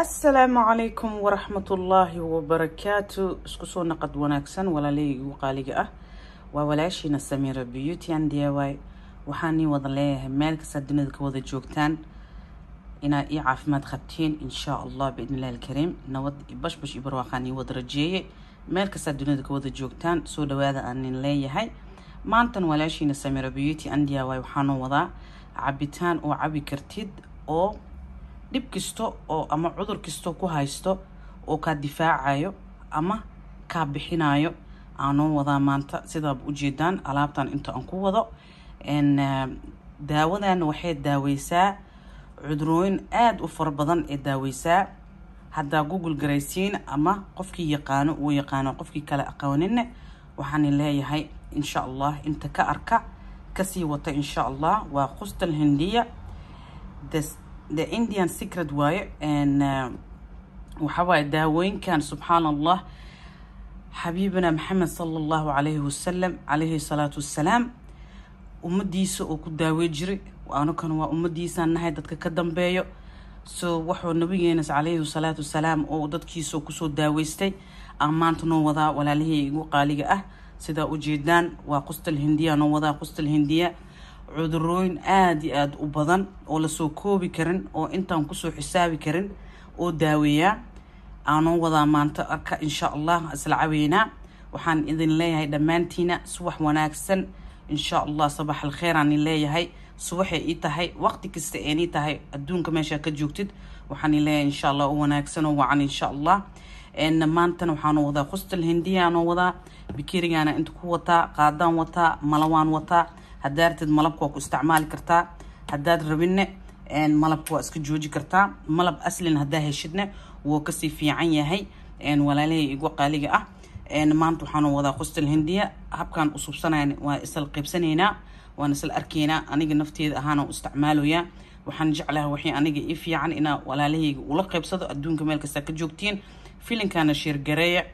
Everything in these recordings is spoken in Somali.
asalaamu calaykum waraxmatullaahi wabarakaatu isku soo naqad wanaagsan walaaleyga ugu qaaliga ah waa walaashiina samira beauty and d y waxaa nii wada leeyahay meel kastaa dunida ka wada joogtaan inaa io caafimaad qabteen inshaa allah biidnillahi alkariim nabad bashbash iyo barwaaqaa nii wada rajeeye meel kastaa dunida ka wada joogtaan soo dhawaada aanin leeyahay maantan walaashiina samiira beauty and d y waxaanu wadaa cabitaan oo cabi kartid oo dhib kasta oo ama cudur kasta ku haysto oo kaa difaacayo ama kaa bixinayo aanoo wadaa maanta sidaab ujeedaan alaabtan inta aan ku wado eh, daawadan waxay daaweysaa cudurooyin aad u fara badan ee daaweysaa haddaa google garaysiin ama qofkii yaqaano uu yaqaano qofkii kale aqooninne waxaan leeyahay insha allah inta ka arka kasii wata insha allah waa khustal hindiya the indian secret uh, waaye waxawaaye daawooyinkan subxaana allah xabiibina maxamed sala allahu calayhi wasalam calayhi salaatu wasalaam ummadiisa oo ku daawey jiray anukan waa ummadiisaan nahay dadka ka dambeeyo soo wuxuu nabigeenas calayhi salaatu wasalaam oo dadkiisa kusoo daaweystay aan maanta noo wadaa walaalihii igu qaaliga ah sidaa ujeedaan waa qustal hindiya noo wadaa qustal hindiya cudurooyin aad iyo aada u badan oo lasoo koobi karin oo intaan kusoo xisaabi karin oo daaweeyaa aanoo wadaa maanto arka insha allah isla caweynaa waxaan idin leeyahay dhammaantiina subax wanaagsan insha allah sabax alkheeraanin leeyahay subaxay ii tahay waqti kasta een tahay adduunka meeshaa ka joogtid waxaan i leeyahay insha allah oo wanaagsan oo wacan insha allah maantana waxaanu wadaa khustal hindiyaanoo wadaa bikerigaana inta ku wataa qaadaan wataa malawaan wataa هدارت الملب كوك استعمال كرتا هدات ربنا إن ملب كوك اسكجوجي كرتا ملب أصل إن هداه شدنا وكسي في عيني هاي إن ولا لي يقوى قليقة أه إن ما أنتوا حنا وضع خست الهندية هب كان أصوب سنة يعني وأسل قب سنة هنا وأنسل أركينا أنا جن نفتي هانا واستعماله يا وحنجعلها وحين أنا جي في عن إنا ولا لي ولقي بصدق أدون كمال كسك جوجتين فيلن كان شير جريع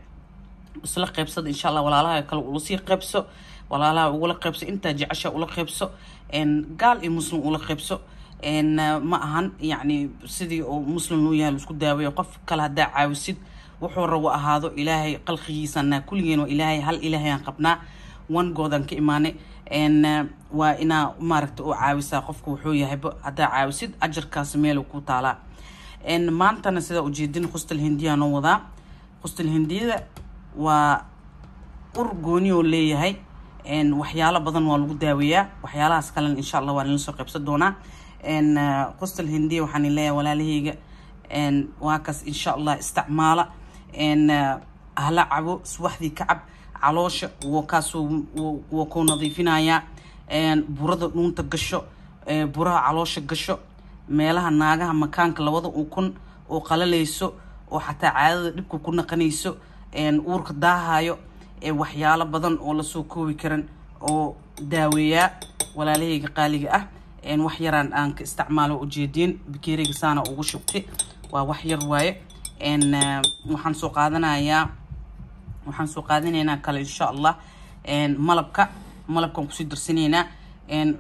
وصلق قبصد إن شاء الله ولا لها كل وصي قبصه walaalaha ugula qaybso intaa jecesha ula qaybso gaal iyo muslim ula qaybso ma ahan yani sidii oo muslim loo yahay laisku daaweeyo qof kale haddaa caawisid wuxuu rawo ahaado ilaahay qalqigiisana kulligeen waa ilaahay hal ilaahayaan qabnaa one goodan ka imaane waa inaa maaragta oo caawisaa qofka wuxuu yahayba haddaa caawisid ajarkaas meelu ku taalaa maantana sidaa ujeedin khustal hindiya wadaa khustal hindiyada waa ur gooni oo leeyahay waxyaalo badan waa lagu daaweeyaa waxyaalahaas kalena insha allah waa nala soo qaybsan doonaa qostal hindiya waxaan leeyahay walaalahayga waa kaas insha allah isticmaala hala cabo subaxdii ka cab caloosha kaas waa ku nadiifinayaa burada dhuunta gasho e, buraha caloosha gasho meelaha naagaha makaanka labada ukun oo qalalayso oo xataa caadada dhibka ku naqanayso uurka daahayo waxyaalo badan oo lasoo koobi karan oo daaweeyaa walaalahayga qaaliga ah wax yaraan aan ka isticmaalo ujeediin bakeeriga saana ugu shubtay waa wax yar waaye waxaan soo qaadanayaa waxaan soo qaadanaynaa kale insha allah malabka malabkaan kusii darsanaynaa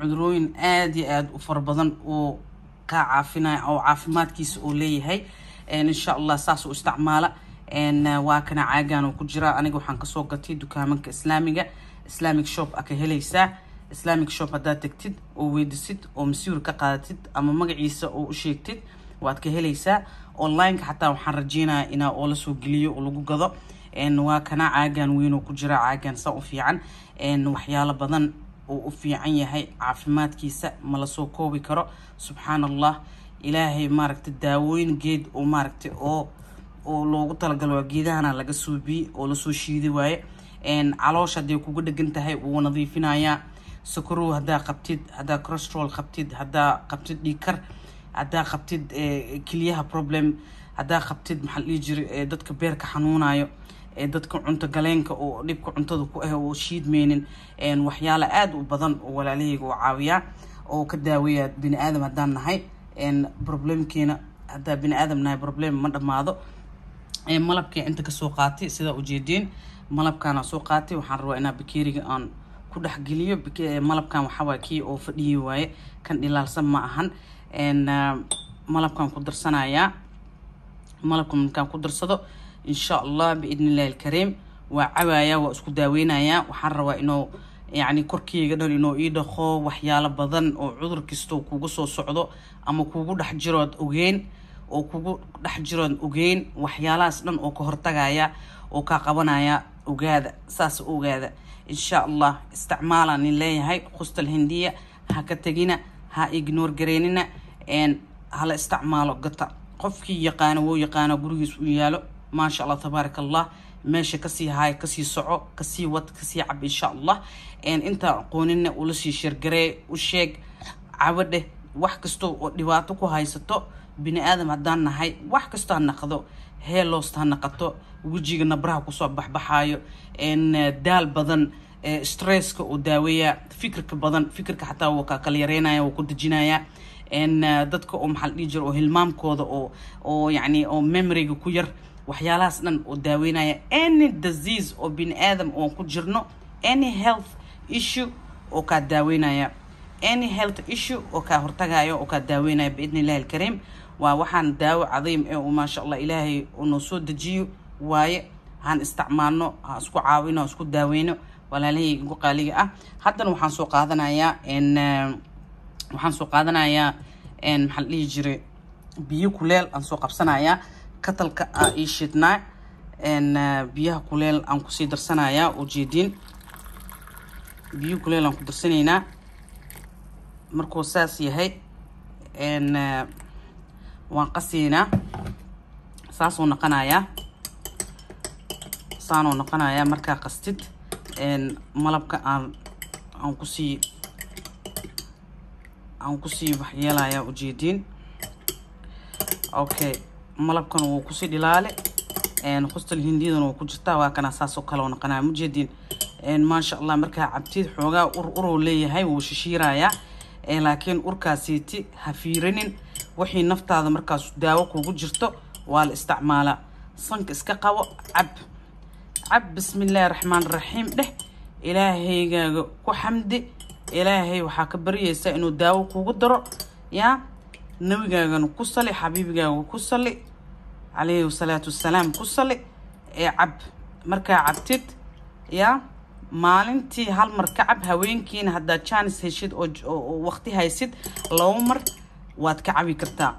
cudurooyin aad iyo aad u fara badan oo kaa caafinaya oo caafimaadkiisa oo leeyahay insha allah saas u isticmaala Eh, waa kana caagan ku jira aniga waxaan kasoo gatay dukaamanka islaamiga islamic shop a ka helaysaa islamic shop haddaad tegtid oo weydisid oo masiir ka qaadatid ama magaciisa oo u sheegtid waad ka helaysaa online xataa waxaan rajeynayaa inaa oo lasoo geliyo oo lagu gado waa kana caagan weynoo ku jira caagan saa u fiican waxyaalo badan oo u fiican yahay caafimaadkiisa ma lasoo koobi karo subxaan allah ilaahay maaragta daawooyin geed oo maaragta oo oo loogu talagalay waa geedahana laga suubiye oo lasoo shiiday waaye caloosha hadday kuga dhegan tahay wuu nadiifinayaa sakarow haddaa qabtid haddaa corostrol qabtid haddaa qabtid dhiikar haddaa qabtid keliyaha problem haddaa qabtid maxaa dhihi jiray dadka beerka xanuunayo dadka cunto galeenka oo dhibka cuntada ku ah oo shiidmeynin waxyaala aada u badan oo walaalahayga oo caawiyaa oo ka daaweeya bini aadam haddaan nahay problemkiina haddaa bini aadam nahay problem ma dhammaado malabkii inta kasoo qaatay sidaa ujeedeen malabkaana soo qaatay waxaan rabaa inaa bikeeriga aan ku dhexgeliyo malabkan waxaawaaye kii oo fadhiyey waaye kan dhilaalsan ma ahan ah, malabkaan ku darsanayaa malabka markaan ku darsado insha allah biidni illahi alkariim waa cawaaya waa isku daaweynayaa waxaan rabaa inuu yacni korkeyga dhan inuu ii dhaqo waxyaalo badan oo cudur kastoo kuga soo socdo ama kuugu dhex jirooad ogeyn oo kugu dhex jiroon ogeyn waxyaalahaas dhan oo ka hortagaya oo kaa qabanaya ogaada saas ogaada insha allah isticmaalaan nin leeyahay khustal hindiya ha ka tegina ha ignoor gareynina hala isticmaalo gata qofkii yaqaano wou yaqaano gurigiis uu yaalo maasha allah tabaaraka allah meesha kasii haay kasii soco kasii wad kasii cab insha allah intaa aqoonina ulasii shirgaree u sheeg cawadheh wax kasto oo dhibaato ku haysato bini aadam haddaan nahay wax kasto ha naqdo heeloost ha naqato wejiga nabraha kusoo baxbaxaayo daal badan stresska uu daaweeyaa fikirka badan fikirka xataa wuu kakala yareynaya wuu ku dejinayaa dadka oo maxaa dhihi jira oo hilmaamkooda oo oo yacni oo memoryga ku yar waxyaalahaas dhan oo daaweynaya any disease oo bini aadam oon ku jirno any health issue oo kaa daaweynaya any health issue oo kaa hortagaayo oo kaa daaweynaya biidni illahi alkariim waa waxaan daawo cadiim ee uu maasha allah ilaahay noo soo dejiyo waaye han isticmaalno ha isku caawino ha isku daaweyno walaalahii igu qaaliga ah haddana waxaan soo qaadanayaa n waxaan soo qaadanayaa maxaa la dhihi jiray biyo kuleel aan soo qabsanayaa katalka aa n shidnaa biyaha kuleel aan kusii darsanayaa oo jeediin biyo kuleel aan ku darsanaynaa markuu saas yahay waan qasiinaa saasuu noqonayaa saanuu noqonayaa markaa qastid malabka aan aan kusii aan kusii waxyeelaya ujeediin okay malabkan wuu kusii dhilaale hustal hindiyadana waa ku jirtaa waa kana saasoo kaleo noqonaya mujeediin maasha allah markaa cabtid xoogaa ur uruu leeyahay wuu shishiirayaa laakiin urkaasiiti ha fiirinin wixii naftaada markaas daawo kugu jirto waa la isticmaalaa sanka iska qabo cab cab bismillaahi raxmaan raxiim dheh ilaahaygaaga ku xamdi ilaahay waxaa ka baryaysaa inuu daawo kugu daro yaa nebigaagana ku sali xabiibigaaga ku sali calayhi wasalaatu wasalaam ku sali ee cab markaa cabtid yaa maalintii hal mar ka cab haweenkiina haddaad jaanis heshid oo waqti haysid laba mar waad ka cabi kartaa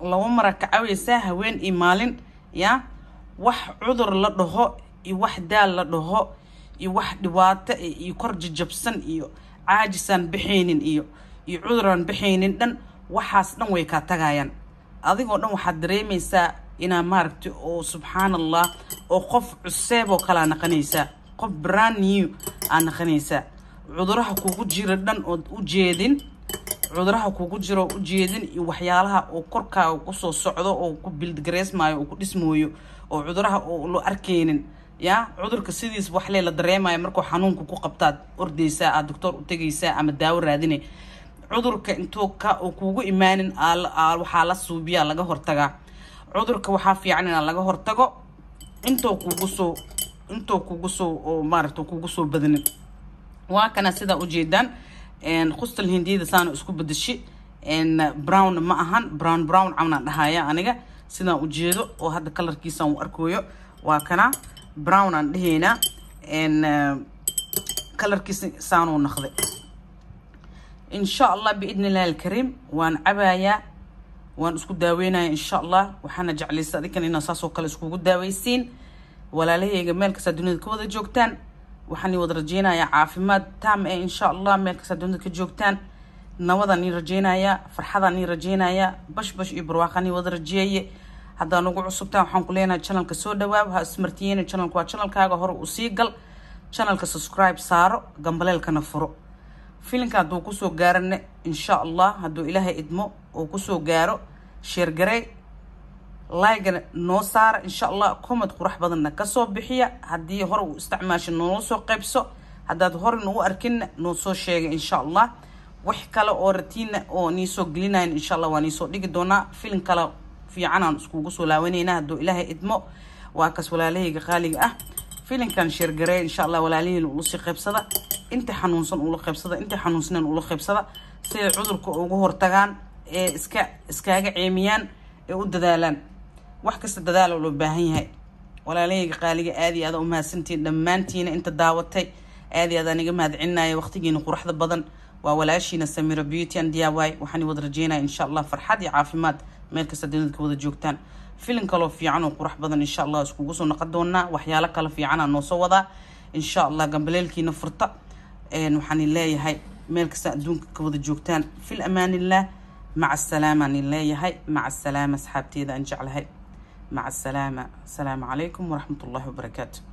laba mara ka kacawaysaa haween iyo maalin ya wax cudur la dhaho iyo wax daal la dhaho iyo wax dhibaato iyo kor jajabsan iyo caajisaan baxaynin iyo iyo cuduraan baxaynin dhan waxaas dhan way kaa tagayaan adigoo dhan waxaad dareemaysaa inaa maaragta oo subxaan allah oo qof cuseeboo kalea naqanaysaa qof brand new aa naqanaysaa cuduraha kugu jira dhan ood u jeedin cuduraha kugu jiro ujeedin iyo waxyaalaha oo korkaaga kusoo socdo oo ku bildgareysmaayo oo ku dhismooyo oo cuduraha oo lo arkeynin yaa cudurka sidiis waxlee la dareemayo markuu xanuunka ku qabtaad ordaysaa aad doctoor u tegaysaa ama daawo raadine cudurka intuu ka oo kuugu imaanin waxaa la suubiyaa laga hortagaa cudurka waxaa fiican inaa laga hortago intoo kuugu soo intoo kugu soo maaragta kugu soo badinin waa kana sidaa ujeedaan khustal hindiyada saana isku badashi brown ma ahan brown brown cawnaan dhahaya aniga sidaan ujeedo oo hadda kalarkiisaan u arkooyo waa kana brown aan dhahaynaa eh, kalarkiisa saanuu naqday insha allah biidni alkariim waan cabayaa waan isku daaweynaya insha allah waxaana jeclaysa adinkan inaa saasoo kale iskugu daaweysiin walaalahayga meel kastaa duniyada ka wada joogtaan waxaan wada rajeynayaa caafimaad tam ee insha allah meel kastaa doonad ka joogtaan nabadan ii rajeynayaa farxadan ii rajeynayaa bashbash iyo barwaaqaan ii wada rajeeye haddaan ugu cusubtaan waxaan ku leenahay channelka soo dhawaab ha ismartiyeena channelku waa channelkaaga hore uu sii gal channelka subscribe saaro gambaleelkana furo filinka hadduu kusoo gaarane insha allah hadduu ilaahay idmo uu kusoo gaaro sheergarey لايقنا نوصار إن شاء الله كومد قرح بدنا كسو بحية هدي هرو استعماش سو قيبسو هداد هور نو أركن نو سو شيغ إن شاء الله وح كلا أو رتين أو نيسو قلنا إن شاء الله ونيسو ليك دونا فيلم كلا في عنا نسكوكو لاوينينا هدو إلهي إدمو ولا ولالهيق غالي أه فيلم كان شير جري إن شاء الله ولالهي لقلوسي قيبسدا inta xanuunsan ula qaybsada inta xanuunsaneen ula qaybsada siday cudurka ugu hortagaan ee iska iskaaga ceemiyaan ee u dadaalaan wax kasta dadaal loo baahan yahay walaalayga qaaliga aad iyo aada umahadsantihiin dhammaantiina inta daawatay aad iyo aadaan iga mahadcelinaya waqtigiina quruxda badan waa walaashiina samira beauty and diy waxaan wada rajeynaya insha allah farxad iyo caafimaad meel kasta dunida ka wada joogtaan filim kaloo fiican oo qurux badan insha allah iskugu soo noqon doonaa waxyaalo kale fiicanaa noo wadaa insha allah gambaleelkiina furta waxaan leeyahay meel kasta adduunka ka wada joogtaan fil amaanillaah maca asalaama anin leeyahay maca asalaama asxaabteeda aan jeclahay مع السلامة السلام عليكم ورحمة الله وبركاته